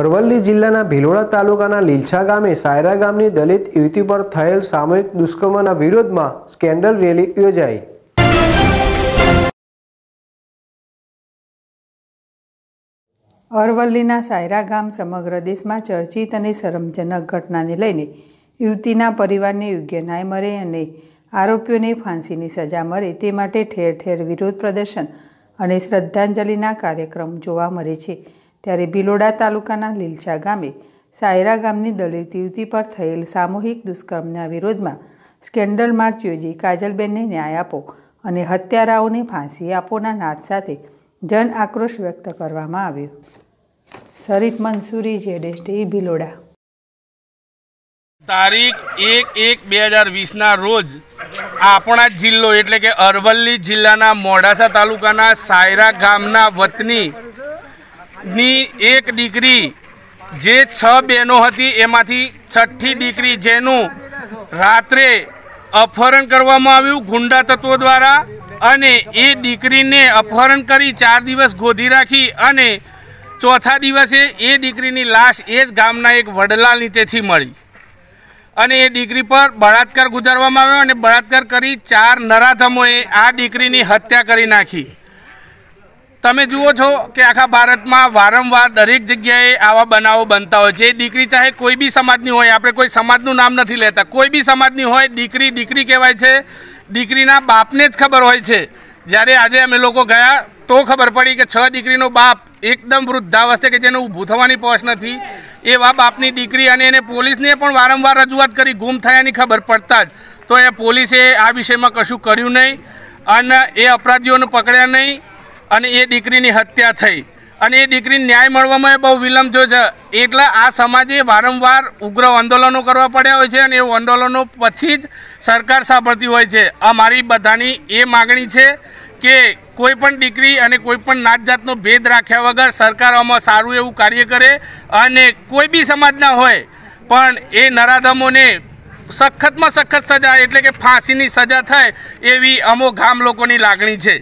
અરવલ્લી જિલ્લાના ભિલોડા તાલુકાના લીલછા ગામે સાયરા ગામની દલિત યુવતી પર થયેલ સામૂહિક દુષ્કર્મના વિરોધમાં સ્કેન્ડલ રેલી યોજાઈ અરવલ્લીના સાયરા ગામ સમગ્ર દેશમાં ચર્ચિત અને શરમજનક ઘટનાને લઈને યુવતીના પરિવારને યોગ્ય ન્યાય મળે અને આરોપીઓને ફાંસીની સજા મળે તે માટે ઠેર ઠેર વિરોધ પ્રદર્શન અને શ્રદ્ધાંજલિના કાર્યક્રમ જોવા મળે છે ત્યારે ભિલોડા તાલુકાના લીલછા ગામે સાયરા ગામની દલિત યુવતી પર થયેલ સામૂહિક દુષ્કર્મના વિરોધમાં સ્કેન્ડલ માર્ચ યોજી કાજલબેનને ન્યાય આપો અને હત્યારાઓને ફાંસી આપોના નાદ સાથે જન આક્રોશ વ્યક્ત કરવામાં આવ્યો શરીફ મંસૂરી જેડેસ્ટી ભિલોડા તારીખ એક એક બે હજાર વીસના રોજ આપણા જિલ્લો એટલે કે અરવલ્લી જિલ્લાના મોડાસા તાલુકાના સાયરા ગામના વતની ની એક દીકરી જે છ બહેનો હતી એમાંથી છઠ્ઠી દીકરી જેનું રાત્રે અપહરણ કરવામાં આવ્યું ગુંડા તત્વો દ્વારા અને એ દીકરીને અપહરણ કરી ચાર દિવસ ગોધી રાખી અને ચોથા દિવસે એ દીકરીની લાશ એ જ ગામના એક વડલા નીચેથી મળી અને એ દીકરી પર બળાત્કાર ગુજારવામાં આવ્યો અને બળાત્કાર કરી ચાર નરાધમોએ આ દીકરીની હત્યા કરી નાખી તમે જુઓ છો કે આખા ભારતમાં વારંવાર દરેક જગ્યાએ આવા બનાવો બનતા હોય છે દીકરી ચાહે કોઈ બી સમાજની હોય આપણે કોઈ સમાજનું નામ નથી લેતા કોઈ બી સમાજની હોય દીકરી દીકરી કહેવાય છે દીકરીના બાપને જ ખબર હોય છે જ્યારે આજે અમે લોકો ગયા તો ખબર પડી કે છ દીકરીનો બાપ એકદમ વૃદ્ધાવસ્થે કે જેને ઊભું થવાની પહોંચ નથી એવા બાપની દીકરી અને એને પોલીસને પણ વારંવાર રજૂઆત કરી ગુમ થયાની ખબર પડતા જ તો એ પોલીસે આ વિષયમાં કશું કર્યું નહીં અને એ અપરાધીઓને પકડ્યા નહીં અને એ દીકરીની હત્યા થઈ અને એ દીકરીને ન્યાય મળવામાં બહુ વિલંબ થયો છે એટલે આ સમાજે વારંવાર ઉગ્ર આંદોલનો કરવા પડ્યા હોય છે અને એ આંદોલનો પછી જ સરકાર સાંભળતી હોય છે અમારી બધાની એ માગણી છે કે કોઈ પણ દીકરી અને કોઈ પણ નાત જાતનો ભેદ રાખ્યા વગર સરકાર આમાં સારું એવું કાર્ય કરે અને કોઈ બી સમાજના હોય પણ એ નરાધમોને સખતમાં સખત સજા એટલે કે ફાંસીની સજા થાય એવી અમો ગામ લોકોની લાગણી છે